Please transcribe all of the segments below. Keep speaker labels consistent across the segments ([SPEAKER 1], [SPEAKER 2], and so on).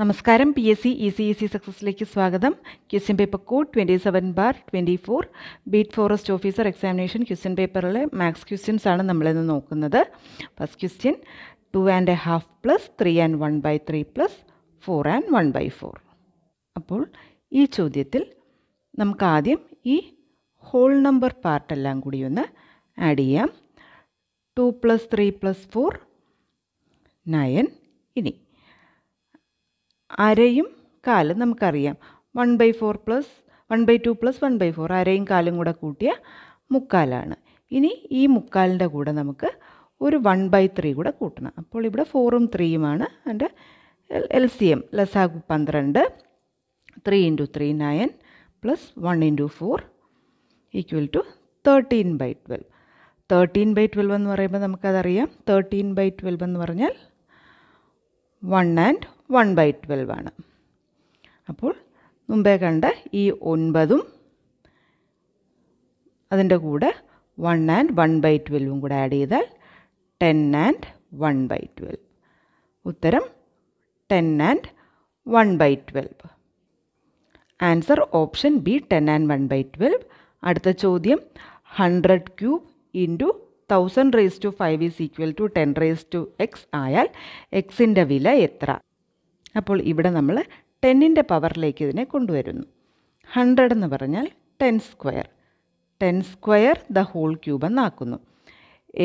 [SPEAKER 1] നമസ്കാരം P S C E C E C സക്സസിലേക്ക് സ്വാഗതം question paper code twenty seven bar twenty four beat forest officer examination question പേപ്പറിലെ maths questions ആണ് നമ്മളിന്ന് നോക്കുന്നത് first question two and a half plus three and one by three plus four and one by four അപ്പോൾ ഈ ചോദ്യത്തിൽ നമുക്ക് ആദ്യം ഈ ഹോൾ നമ്പർ പാർട്ടെല്ലാം കൂടി ഒന്ന് ആഡ് ചെയ്യാം two plus three plus four nine ഇനി അരയും കാലും നമുക്കറിയാം one by four plus one by two plus one by four അരയും കാലും കൂടെ കൂട്ടിയ മുക്കാലാണ് ഇനി ഈ മുക്കാലിൻ്റെ കൂടെ നമുക്ക് ഒരു വൺ ബൈ ത്രീ കൂടെ കൂട്ടണം അപ്പോൾ ഇവിടെ ഫോറും ത്രീയുമാണ് എൻ്റെ എൽ സി എം ലസാഗു പന്ത്രണ്ട് three into three nine plus one into four equal to thirteen by twelve thirteen by twelve എന്ന് പറയുമ്പോൾ നമുക്കതറിയാം തേർട്ടീൻ ബൈ ട്വൽവ് എന്ന് പറഞ്ഞാൽ one and one by twelve ആണ് അപ്പോൾ മുമ്പേ കണ്ട ഈ ഒൻപതും അതിൻ്റെ കൂടെ വൺ ആൻഡ് വൺ ബൈ ട്വൽവും കൂടെ ആഡ് ചെയ്താൽ ten and one by twelve ഉത്തരം ten and one by twelve answer option B ten and one by twelve അടുത്ത ചോദ്യം hundred cube into thousand raise to five is equal to ten raise to X ആയാൽ എക്സിൻ്റെ വില എത്ര അപ്പോൾ ഇവിടെ നമ്മൾ ടെന്നിൻ്റെ പവറിലേക്ക് ഇതിനെ കൊണ്ടുവരുന്നു ഹൺഡ്രഡ് എന്ന് പറഞ്ഞാൽ ten square ten square the whole cube എന്നാക്കുന്നു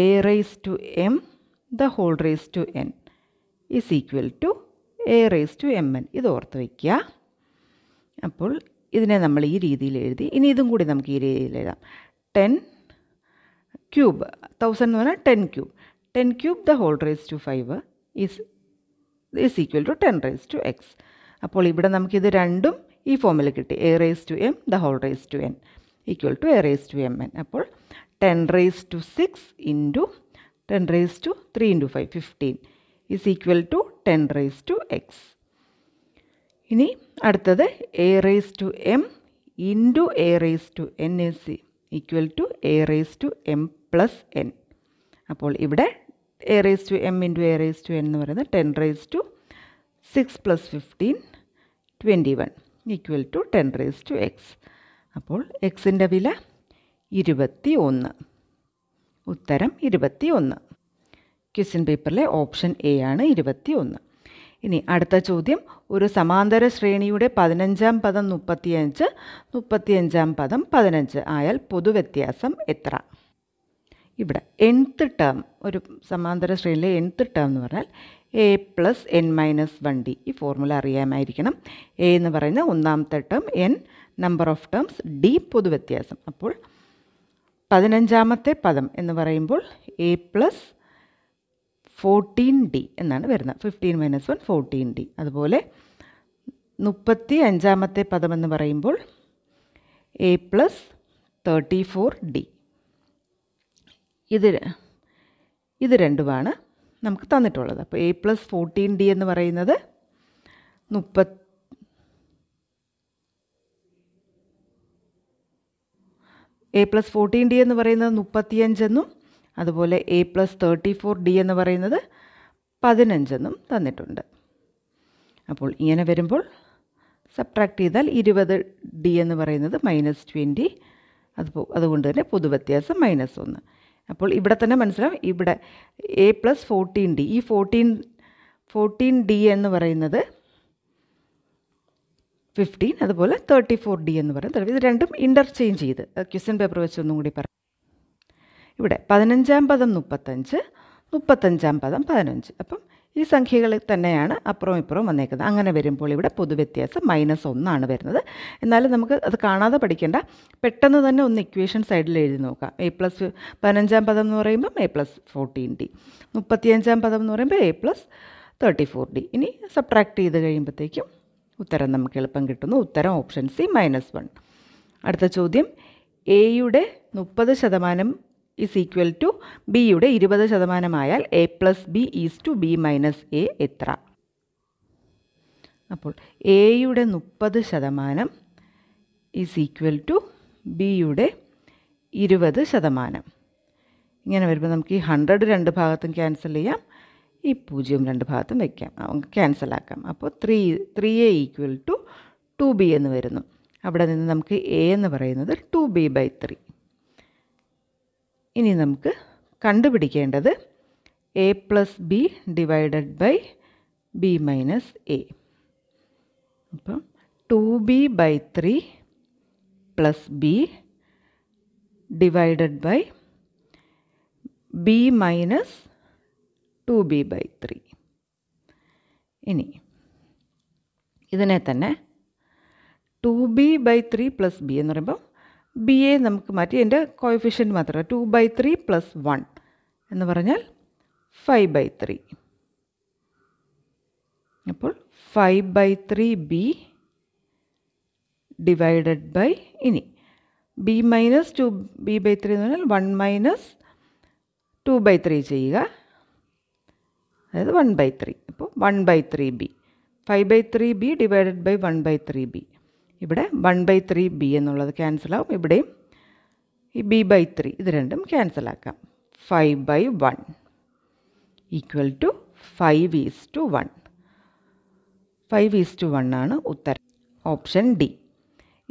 [SPEAKER 1] A raise to M the whole raise to N is equal to A raise to M N ഇത് ഓർത്ത് വയ്ക്കുക അപ്പോൾ ഇതിനെ നമ്മൾ ഈ രീതിയിൽ എഴുതി ഇനി ഇതും കൂടി നമുക്ക് ഈ രീതിയിൽ എഴുതാം ടെൻ ക്യൂബ് തൗസൻഡ് എന്ന് പറഞ്ഞാൽ ten cube ten cube the whole raise to five is is equal to ten raise to X അപ്പോൾ ഇവിടെ നമുക്കിത് രണ്ടും ഈ ഫോമിൽ കിട്ടി A raise to M the whole raise to N equal to A raise to M N അപ്പോൾ ten raise to six into ten raise to three into five fifteen is equal to ten raise to X ഇനി അടുത്തത് A raise to M into A raise to N is equal to A raise to M plus N അപ്പോൾ ഇവിടെ A raise to M into A raise to N എന്ന് പറയുന്നത് ten raise to six plus fifteen twenty one equal to ten raise to X അപ്പോൾ എക്സിൻ്റെ വില ഇരുപത്തി ഒന്ന് ഉത്തരം ഇരുപത്തി ഒന്ന് ക്വസ്റ്റ്യൻ പേപ്പറിലെ ഓപ്ഷൻ എ ആണ് ഇരുപത്തി ഒന്ന് ഇനി അടുത്ത ചോദ്യം ഒരു സമാന്തര ശ്രേണിയുടെ പതിനഞ്ചാം പദം മുപ്പത്തിയഞ്ച് മുപ്പത്തിയഞ്ചാം പദം പതിനഞ്ച് ആയാൽ പൊതുവ്യത്യാസം എത്ര ഇവിടെ എൻത്ത് ടേം ഒരു സമാന്തര ശ്രേണിയിലെ എൻത്ത് ടേം എന്ന് പറഞ്ഞാൽ A plus N minus one D ഈ ഫോർമുല അറിയാമായിരിക്കണം എ എന്ന് പറയുന്ന ഒന്നാമത്തെ term N number of terms D പൊതുവ്യത്യാസം അപ്പോൾ പതിനഞ്ചാമത്തെ പദം എന്ന് പറയുമ്പോൾ എ പ്ലസ് ഫോർട്ടീൻ ഡി എന്നാണ് വരുന്നത് fifteen minus one fourteen D അതുപോലെ മുപ്പത്തി അഞ്ചാമത്തെ പദമെന്ന് പറയുമ്പോൾ A plus thirty four D ഇത് ഇത് രണ്ടുമാണ് നമുക്ക് തന്നിട്ടുള്ളത് അപ്പോൾ എ പ്ലസ് ഫോർട്ടീൻ ഡി എന്ന് പറയുന്നത് മുപ്പത്തി എ പ്ലസ് ഫോർട്ടീൻ ഡി എന്ന് പറയുന്നത് മുപ്പത്തിയഞ്ചെന്നും അതുപോലെ A plus thirty four D എന്ന് പറയുന്നത് പതിനഞ്ചെന്നും തന്നിട്ടുണ്ട് അപ്പോൾ ഇങ്ങനെ വരുമ്പോൾ സബ്ട്രാക്ട് ചെയ്താൽ ഇരുപത് ഡി എന്ന് പറയുന്നത് മൈനസ് ട്വൻറ്റി അത് അതുകൊണ്ട് തന്നെ പൊതുവ്യത്യാസം മൈനസ് ഒന്ന് അപ്പോൾ ഇവിടെ തന്നെ മനസ്സിലാവും ഇവിടെ എ പ്ലസ് ഫോർട്ടീൻ ഡി ഈ ഫോർട്ടീൻ ഫോർട്ടീൻ ഡി എന്ന് പറയുന്നത് ഫിഫ്റ്റീൻ അതുപോലെ തേർട്ടി ഫോർ ഡി എന്ന് പറയുന്നത് ഇത് രണ്ടും ഇൻ്റർചേഞ്ച് ചെയ്ത് ക്വസ്റ്റ്യൻ പേപ്പർ വെച്ച് ഒന്നും കൂടി പറയാം ഇവിടെ പതിനഞ്ചാം പദം മുപ്പത്തഞ്ച് മുപ്പത്തഞ്ചാം പദം പതിനഞ്ച് അപ്പം ഈ സംഖ്യകൾ തന്നെയാണ് അപ്പുറവും ഇപ്പുറവും വന്നേക്കുന്നത് അങ്ങനെ വരുമ്പോൾ ഇവിടെ പൊതുവ്യത്യാസം മൈനസ് ഒന്നാണ് വരുന്നത് എന്നാലും നമുക്ക് അത് കാണാതെ പഠിക്കേണ്ട പെട്ടെന്ന് തന്നെ ഒന്ന് ഇക്വേഷൻ സൈഡിൽ എഴുതി നോക്കാം എ പ്ലസ് പതിനഞ്ചാം പദം എന്ന് പറയുമ്പം എ പ്ലസ് ഫോർട്ടീൻ ഡി മുപ്പത്തിയഞ്ചാം പദം എന്ന് പറയുമ്പോൾ A plus thirty four D ഇനി സബ്ട്രാക്ട് ചെയ്ത് കഴിയുമ്പോഴത്തേക്കും ഉത്തരം നമുക്ക് എളുപ്പം കിട്ടുന്നു ഉത്തരം ഓപ്ഷൻ സി മൈനസ് വൺ അടുത്ത ചോദ്യം എയുടെ മുപ്പത് ശതമാനം ഇസ് ഈക്വൽ ടു ബിയുടെ ഇരുപത് ശതമാനമായാൽ A plus B is to B minus A എത്ര അപ്പോൾ എയുടെ മുപ്പത് ശതമാനം ഈസ് ഈക്വൽ ടു ബിയുടെ ഇരുപത് ശതമാനം ഇങ്ങനെ വരുമ്പോൾ നമുക്ക് ഈ ഹൺഡ്രഡ് രണ്ട് ഭാഗത്തും ക്യാൻസൽ ചെയ്യാം ഈ പൂജ്യം രണ്ട് ഭാഗത്തും വയ്ക്കാം ആക്കാം അപ്പോൾ three three A equal to two B എന്ന് വരുന്നു അവിടെ നിന്ന് നമുക്ക് എ എന്ന് പറയുന്നത് ടു ബി ബൈ ത്രീ ഇനി നമുക്ക് കണ്ടുപിടിക്കേണ്ടത് A plus B divided by B minus A അപ്പം two B by three plus B divided by B minus two B by three ഇനി ഇതിനെ തന്നെ two B by three plus B എന്ന് പറയുമ്പോൾ B A നമുക്ക് മാറ്റി എൻ്റെ കോയഫിഷ്യൻ്റ് മാത്രമേ two by three plus one എന്ന് പറഞ്ഞാൽ ഫൈവ് ബൈ ത്രീ അപ്പോൾ five by three B divided by ഇനി B minus two B by three എന്ന് പറഞ്ഞാൽ one minus two by three ചെയ്യുക അതായത് വൺ ബൈ ത്രീ അപ്പോൾ one by three B five by three B divided by one by three B ഇവിടെ one by three B എന്നുള്ളത് cancel ആവും ഇവിടെയും ഈ ബി ബൈ ത്രീ ഇത് രണ്ടും ക്യാൻസൽ ആക്കാം five by one equal to five is two one five is two one ആണ് ഉത്തരം ഓപ്ഷൻ ഡി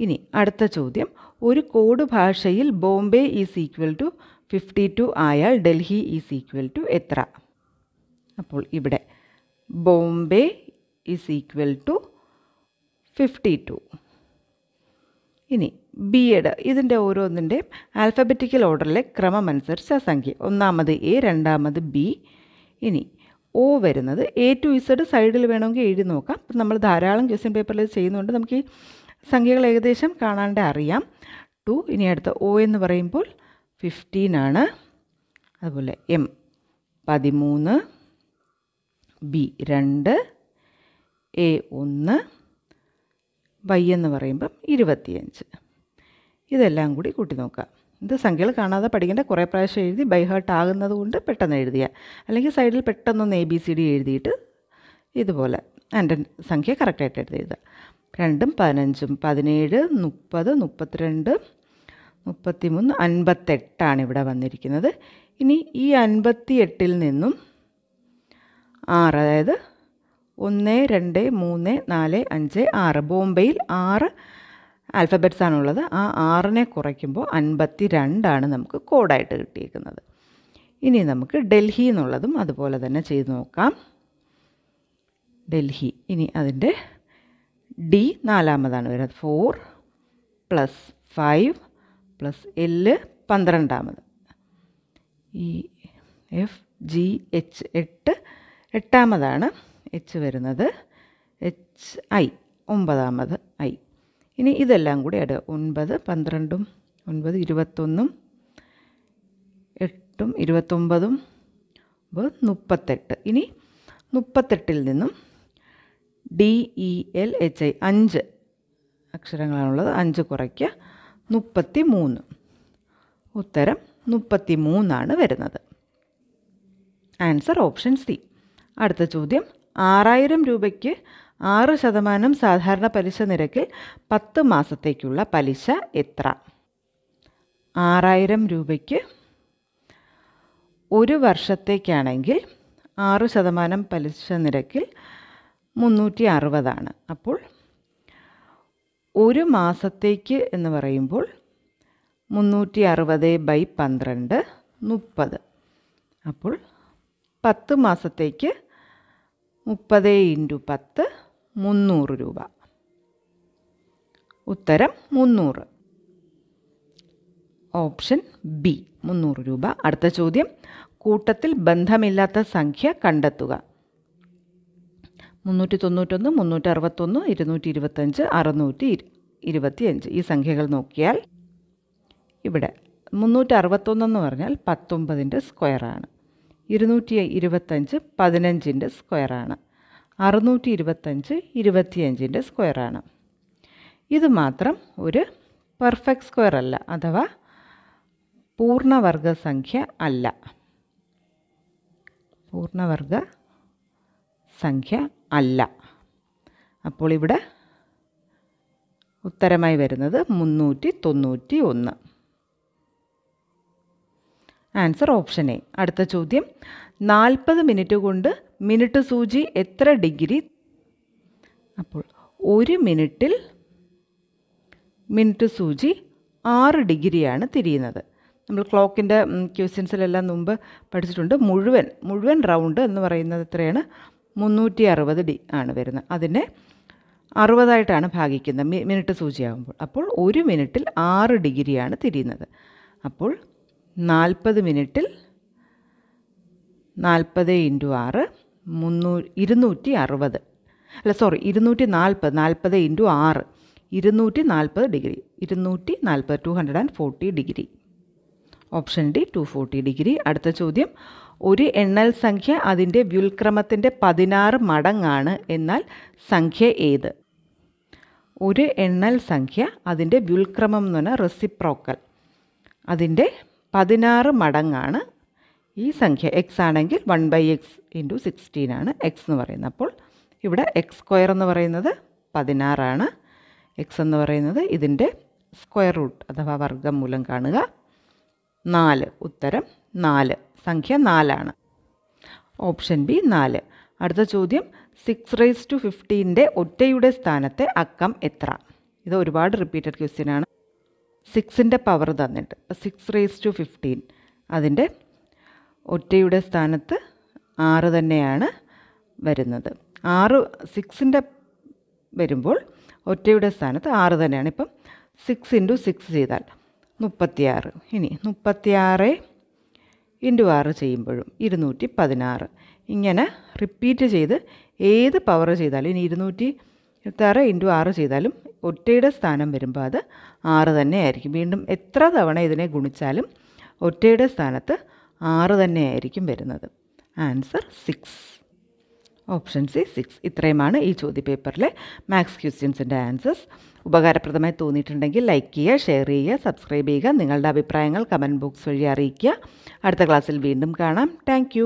[SPEAKER 1] ഇനി അടുത്ത ചോദ്യം ഒരു കോഡ് ഭാഷയിൽ Bombay is equal to fifty two ആയാൽ ഡൽഹി ഈസ് ഈക്വൽ ടു എത്ര അപ്പോൾ ഇവിടെ Bombay is equal to fifty two ഇനി ബി എഡ് ഇതിൻ്റെ ഓരോന്നിൻ്റെയും ആൽഫബറ്റിക്കൽ ഓർഡറിലെ ക്രമം അനുസരിച്ച് സംഖ്യ ഒന്നാമത് എ രണ്ടാമത് ബി ഇനി ഒ വരുന്നത് എ ടു ഇസഡ് സൈഡിൽ വേണമെങ്കിൽ എഴുതി നോക്കാം അപ്പം നമ്മൾ ധാരാളം ക്വസ്റ്റ്യൻ പേപ്പറിൽ ചെയ്യുന്നുണ്ട് നമുക്ക് ഈ സംഖ്യകൾ ഏകദേശം കാണാണ്ട് അറിയാം ടു ഇനി അടുത്ത ഒ എന്ന് പറയുമ്പോൾ ഫിഫ്റ്റീൻ ആണ് അതുപോലെ എം പതിമൂന്ന് ബി രണ്ട് എ ഒന്ന് വൈ എന്ന് പറയുമ്പം ഇരുപത്തിയഞ്ച് ഇതെല്ലാം കൂടി കൂട്ടി നോക്കാം ഇത് സംഖ്യകൾ കാണാതെ പഠിക്കേണ്ട കുറേ പ്രാവശ്യം എഴുതി ബൈ ഹേർട്ട് ആകുന്നത് കൊണ്ട് പെട്ടെന്ന് എഴുതിയ അല്ലെങ്കിൽ സൈഡിൽ പെട്ടെന്നൊന്ന് എ ബി സി ഡി എഴുതിയിട്ട് ഇതുപോലെ എൻ്റെ സംഖ്യ കറക്റ്റായിട്ട് എഴുതി എഴുതുക രണ്ടും പതിനഞ്ചും പതിനേഴ് മുപ്പത് മുപ്പത്തിരണ്ട് മുപ്പത്തിമൂന്ന് അൻപത്തെട്ടാണ് ഇവിടെ വന്നിരിക്കുന്നത് ഇനി ഈ അൻപത്തി എട്ടിൽ നിന്നും ആറ് അതായത് ഒന്ന് രണ്ട് മൂന്ന് നാല് അഞ്ച് ആറ് ബോംബെയിൽ ആറ് ആൽഫബറ്റ്സ് ആണുള്ളത് ആ ആറിനെ കുറയ്ക്കുമ്പോൾ അൻപത്തി രണ്ടാണ് നമുക്ക് കോഡായിട്ട് കിട്ടിയിരിക്കുന്നത് ഇനി നമുക്ക് ഡൽഹി എന്നുള്ളതും അതുപോലെ തന്നെ ചെയ്ത് നോക്കാം ഡൽഹി ഇനി അതിൻ്റെ ഡി നാലാമതാണ് വരുന്നത് four plus five plus L പന്ത്രണ്ടാമത് ഈ എഫ് ജി എച്ച് എട്ട് എട്ടാമതാണ് എച്ച് വരുന്നത് എച്ച് ഐ ഒമ്പതാമത് ഐ ഇനി ഇതെല്ലാം കൂടി ഇടുക ഒൻപത് പന്ത്രണ്ടും ഒൻപത് ഇരുപത്തൊന്നും എട്ടും ഇരുപത്തൊമ്പതും മുപ്പത്തെട്ട് ഇനി മുപ്പത്തെട്ടിൽ നിന്നും D E L H I അഞ്ച് അക്ഷരങ്ങളാണുള്ളത് അഞ്ച് കുറയ്ക്കുക മുപ്പത്തി മൂന്ന് ഉത്തരം മുപ്പത്തി മൂന്നാണ് വരുന്നത് ആൻസർ ഓപ്ഷൻ സി അടുത്ത ചോദ്യം ആറായിരം രൂപയ്ക്ക് ആറ് ശതമാനം സാധാരണ പലിശ നിരക്കിൽ പത്ത് മാസത്തേക്കുള്ള പലിശ എത്ര ആറായിരം രൂപയ്ക്ക് ഒരു വർഷത്തേക്കാണെങ്കിൽ ആറ് ശതമാനം പലിശ നിരക്കിൽ മുന്നൂറ്റി അറുപതാണ് അപ്പോൾ ഒരു മാസത്തേക്ക് എന്ന് പറയുമ്പോൾ മുന്നൂറ്റി അറുപത് ബൈ പന്ത്രണ്ട് മുപ്പത് അപ്പോൾ പത്ത് മാസത്തേക്ക് മുപ്പത് ഇൻറ്റു പത്ത് മുന്നൂറ് രൂപ ഉത്തരം മുന്നൂറ് ഓപ്ഷൻ ബി മുന്നൂറ് രൂപ അടുത്ത ചോദ്യം കൂട്ടത്തിൽ ബന്ധമില്ലാത്ത സംഖ്യ കണ്ടെത്തുക മുന്നൂറ്റി തൊണ്ണൂറ്റൊന്ന് മുന്നൂറ്റി അറുപത്തൊന്ന് ഇരുന്നൂറ്റി ഇരുപത്തഞ്ച് അറുന്നൂറ്റി ഇരുപത്തിയഞ്ച് ഈ സംഖ്യകൾ നോക്കിയാൽ ഇവിടെ മുന്നൂറ്റി അറുപത്തൊന്നെന്ന് പറഞ്ഞാൽ പത്തൊമ്പതിൻ്റെ സ്ക്വയറാണ് ഇരുന്നൂറ്റി ഇരുപത്തഞ്ച് പതിനഞ്ചിൻ്റെ സ്ക്വയറാണ് അറുന്നൂറ്റി ഇരുപത്തഞ്ച് ഇരുപത്തിയഞ്ചിൻ്റെ സ്ക്വയറാണ് ഇത് മാത്രം ഒരു പെർഫെക്റ്റ് സ്ക്വയർ അല്ല അഥവാ പൂർണ്ണവർഗ സംഖ്യ അല്ല പൂർണ്ണവർഗ സംഖ്യ അല്ല അപ്പോൾ ഇവിടെ ഉത്തരമായി വരുന്നത് മുന്നൂറ്റി തൊണ്ണൂറ്റി ഒന്ന് ആൻസർ ഓപ്ഷൻ എ അടുത്ത ചോദ്യം നാൽപ്പത് മിനിറ്റ് കൊണ്ട് മിനിറ്റ് സൂചി എത്ര ഡിഗ്രി അപ്പോൾ ഒരു മിനിറ്റിൽ മിനിറ്റ് സൂചി ആറ് ഡിഗ്രിയാണ് തിരിയുന്നത് നമ്മൾ ക്ലോക്കിൻ്റെ ക്വസ്റ്റ്യൻസിലെല്ലാം മുമ്പ് പഠിച്ചിട്ടുണ്ട് മുഴുവൻ മുഴുവൻ റൗണ്ട് എന്ന് പറയുന്നത് എത്രയാണ് മുന്നൂറ്റി അറുപത് ഡി ആണ് വരുന്നത് അതിനെ അറുപതായിട്ടാണ് ഭാഗിക്കുന്നത് മിനിറ്റ് സൂചിയാകുമ്പോൾ അപ്പോൾ ഒരു മിനിറ്റിൽ ആറ് ഡിഗ്രിയാണ് തിരിയുന്നത് അപ്പോൾ നാൽപ്പത് മിനിറ്റിൽ നാൽപ്പത് ഇൻറ്റു ആറ് മുന്നൂ ഇരുന്നൂറ്റി അറുപത് അല്ല സോറി ഇരുന്നൂറ്റി നാൽപ്പത് നാൽപ്പത് ഇൻറ്റു ആറ് ഇരുന്നൂറ്റി നാൽപ്പത് ഡിഗ്രി ഇരുന്നൂറ്റി നാൽപ്പത് two hundred and forty degree option D two forty degree അടുത്ത ചോദ്യം ഒരു എണ്ണൽ സംഖ്യ അതിൻ്റെ വ്യുൽക്രമത്തിൻ്റെ പതിനാറ് മടങ്ങാണ് എന്നാൽ സംഖ്യ ഏത് ഒരു എണ്ണൽ സംഖ്യ അതിൻ്റെ വ്യുൽക്രമം എന്ന് പറഞ്ഞാൽ റെസിപ്രോക്കൽ അതിൻ്റെ പതിനാറ് മടങ്ങാണ് ഈ സംഖ്യ എക്സ് ആണെങ്കിൽ one by X into sixteen ആണ് എക്സ് എന്ന് പറയുന്നത് അപ്പോൾ ഇവിടെ എക്സ് സ്ക്വയർ എന്ന് പറയുന്നത് പതിനാറാണ് എക്സ് എന്ന് പറയുന്നത് ഇതിൻ്റെ സ്ക്വയർ റൂട്ട് അഥവാ വർഗ്ഗമൂലം കാണുക നാല് ഉത്തരം നാല് സംഖ്യ നാലാണ് ഓപ്ഷൻ ബി നാല് അടുത്ത ചോദ്യം സിക്സ് റേസ് ടു ഫിഫ്റ്റീൻ്റെ ഒറ്റയുടെ സ്ഥാനത്തെ അക്കം എത്ര ഇത് ഒരുപാട് റിപ്പീറ്റഡ് ക്വസ്റ്റ്യൻ ആണ് സിക്സിൻ്റെ പവർ തന്നിട്ട് സിക്സ് റേസ് ടു ഫിഫ്റ്റീൻ അതിൻ്റെ ഒറ്റയുടെ സ്ഥാനത്ത് ആറ് തന്നെയാണ് വരുന്നത് ആറ് സിക്സിൻ്റെ വരുമ്പോൾ ഒറ്റയുടെ സ്ഥാനത്ത് ആറ് തന്നെയാണ് ഇപ്പം സിക്സ് ഇൻറ്റു സിക്സ് ചെയ്താൽ മുപ്പത്തിയാറ് ഇനി മുപ്പത്തിയാറ് ഇൻറ്റു ആറ് ചെയ്യുമ്പോഴും ഇരുന്നൂറ്റി പതിനാറ് ഇങ്ങനെ റിപ്പീറ്റ് ചെയ്ത് ഏത് പവർ ചെയ്താലും ഇനി ഇരുന്നൂറ്റി ഇരുപത്താറ് ഇൻറ്റു ആറ് ചെയ്താലും ഒറ്റയുടെ സ്ഥാനം വരുമ്പോൾ അത് ആറ് തന്നെ ആയിരിക്കും വീണ്ടും എത്ര തവണ ഇതിനെ ഗുണിച്ചാലും ഒറ്റയുടെ സ്ഥാനത്ത് ആറ് തന്നെയായിരിക്കും വരുന്നത് answer six option C six ഇത്രയുമാണ് ഈ ചോദ്യപേപ്പറിലെ മാത്സ് ക്വസ്റ്റ്യൻസിൻ്റെ ആൻസേഴ്സ് ഉപകാരപ്രദമായി തോന്നിയിട്ടുണ്ടെങ്കിൽ ലൈക്ക് ചെയ്യുക ഷെയർ ചെയ്യുക സബ്സ്ക്രൈബ് ചെയ്യുക നിങ്ങളുടെ അഭിപ്രായങ്ങൾ കമൻറ്റ് ബോക്സ് വഴി അറിയിക്കുക അടുത്ത ക്ലാസ്സിൽ വീണ്ടും കാണാം താങ്ക്